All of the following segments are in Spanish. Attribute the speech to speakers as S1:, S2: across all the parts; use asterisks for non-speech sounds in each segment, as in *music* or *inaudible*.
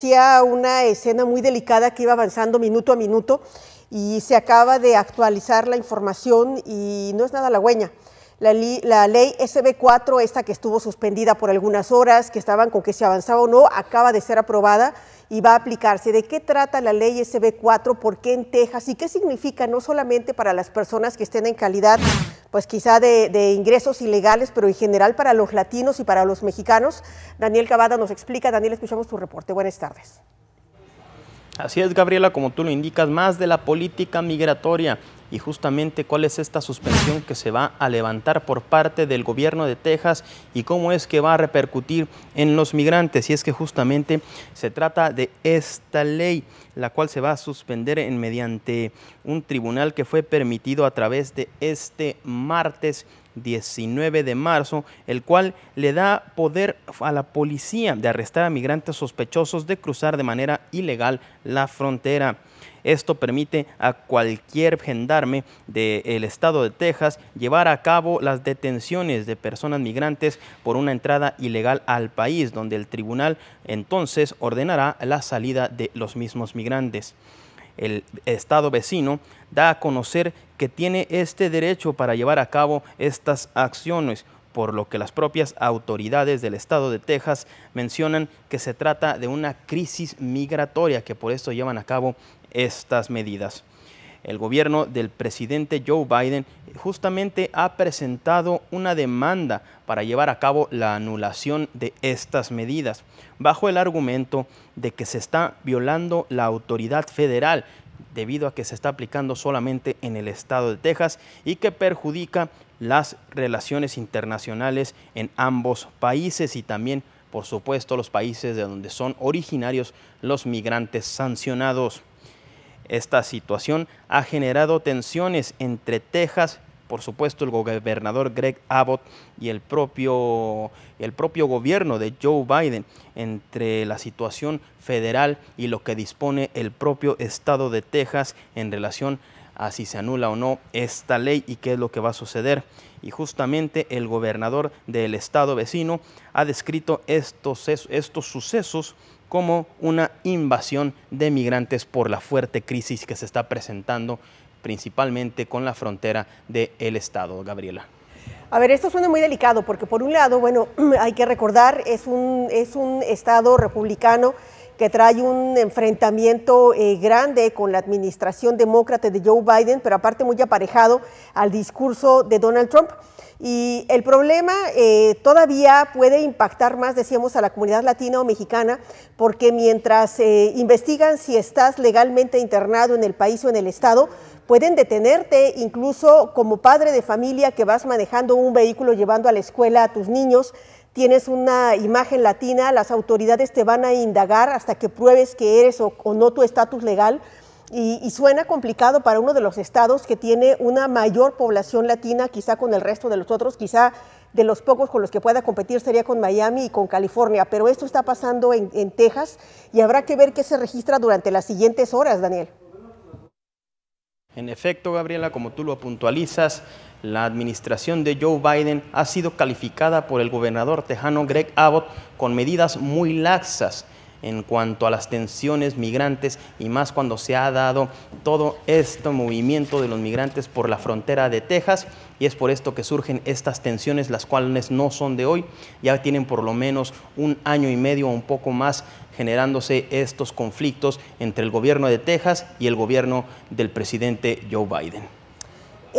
S1: Hacía una escena muy delicada que iba avanzando minuto a minuto y se acaba de actualizar la información y no es nada halagüeña la, ley SB4, esta que estuvo suspendida por algunas horas, que estaban con que se avanzaba o no, acaba de ser aprobada y va a aplicarse. ¿De qué trata la ley SB4? ¿Por qué en Texas? ¿Y qué significa no solamente para las personas que estén en calidad, pues quizá de, de ingresos ilegales, pero en general para los latinos y para los mexicanos? Daniel Cavada nos explica. Daniel, escuchamos tu reporte. Buenas tardes.
S2: Así es, Gabriela, como tú lo indicas, más de la política migratoria y justamente cuál es esta suspensión que se va a levantar por parte del gobierno de Texas y cómo es que va a repercutir en los migrantes. Y es que justamente se trata de esta ley, la cual se va a suspender en, mediante un tribunal que fue permitido a través de este martes 19 de marzo, el cual le da poder a la policía de arrestar a migrantes sospechosos de cruzar de manera ilegal la frontera. Esto permite a cualquier gendarme del estado de Texas llevar a cabo las detenciones de personas migrantes por una entrada ilegal al país, donde el tribunal entonces ordenará la salida de los mismos migrantes el Estado vecino da a conocer que tiene este derecho para llevar a cabo estas acciones por lo que las propias autoridades del estado de Texas mencionan que se trata de una crisis migratoria que por esto llevan a cabo estas medidas. El gobierno del presidente Joe Biden justamente ha presentado una demanda para llevar a cabo la anulación de estas medidas, bajo el argumento de que se está violando la autoridad federal debido a que se está aplicando solamente en el estado de Texas y que perjudica las relaciones internacionales en ambos países y también, por supuesto, los países de donde son originarios los migrantes sancionados. Esta situación ha generado tensiones entre Texas por supuesto el gobernador Greg Abbott y el propio, el propio gobierno de Joe Biden entre la situación federal y lo que dispone el propio estado de Texas en relación a si se anula o no esta ley y qué es lo que va a suceder. Y justamente el gobernador del estado vecino ha descrito estos, estos sucesos como una invasión de migrantes por la fuerte crisis que se está presentando principalmente con la frontera del Estado, Gabriela.
S1: A ver, esto suena muy delicado porque por un lado, bueno, *clears throat* hay que recordar, es un, es un Estado republicano que trae un enfrentamiento eh, grande con la administración demócrata de Joe Biden, pero aparte muy aparejado al discurso de Donald Trump. Y el problema eh, todavía puede impactar más, decíamos, a la comunidad latina o mexicana, porque mientras eh, investigan si estás legalmente internado en el país o en el estado, pueden detenerte incluso como padre de familia que vas manejando un vehículo llevando a la escuela a tus niños tienes una imagen latina, las autoridades te van a indagar hasta que pruebes que eres o, no tu estatus legal. Y, suena complicado para uno de los estados que tiene una mayor población latina, quizá con el resto de los otros, quizá de los pocos con los que pueda competir sería con Miami y con California, pero esto está pasando en, en Texas y habrá que ver qué se registra durante las siguientes horas, Daniel.
S2: En efecto, Gabriela, como tú lo puntualizas, la administración de Joe Biden ha sido calificada por el gobernador tejano Greg Abbott con medidas muy laxas en cuanto a las tensiones migrantes y más cuando se ha dado todo este movimiento de los migrantes por la frontera de Texas y es por esto que surgen estas tensiones las cuales no son de hoy, ya tienen por lo menos un año y medio o un poco más generándose estos conflictos entre el gobierno de Texas y el gobierno del presidente Joe Biden.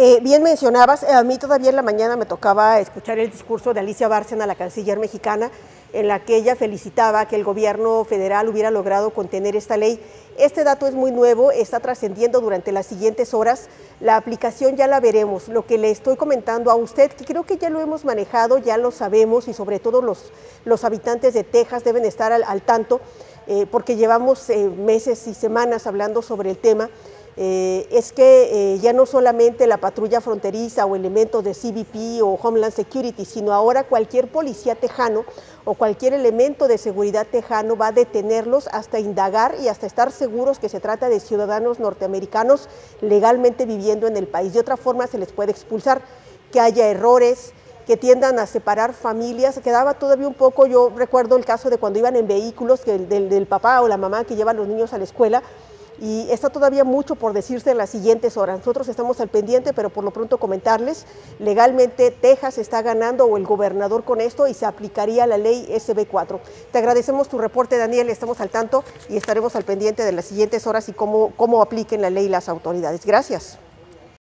S1: Eh, bien mencionabas, eh, a mí todavía en la mañana me tocaba escuchar el discurso de Alicia Bárcena, la canciller mexicana, en la que ella felicitaba que el gobierno federal hubiera logrado contener esta ley. Este dato es muy nuevo, está trascendiendo durante las siguientes horas. La aplicación ya la veremos. Lo que le estoy comentando a usted, que creo que ya lo hemos manejado, ya lo sabemos y sobre todo los, los habitantes de Texas deben estar al, tanto, eh, porque llevamos meses y semanas hablando sobre el tema. Eh, es que eh, ya no solamente la patrulla fronteriza o elementos de CBP o Homeland Security, sino ahora cualquier policía tejano o cualquier elemento de seguridad tejano va a detenerlos hasta indagar y hasta estar seguros que se trata de ciudadanos norteamericanos legalmente viviendo en el país. De otra forma se les puede expulsar, que haya errores, que tiendan a separar familias. Quedaba todavía un poco, yo recuerdo el caso de cuando iban en vehículos, que del, del, papá o la mamá que llevan los niños a la escuela, y está todavía mucho por decirse en las siguientes horas. Nosotros estamos al pendiente, pero por lo pronto comentarles, legalmente Texas está ganando o el gobernador con esto y se aplicaría la ley SB4. Te agradecemos tu reporte, Daniel, estamos al tanto y estaremos al pendiente de las siguientes horas y cómo, cómo apliquen la ley las autoridades. Gracias.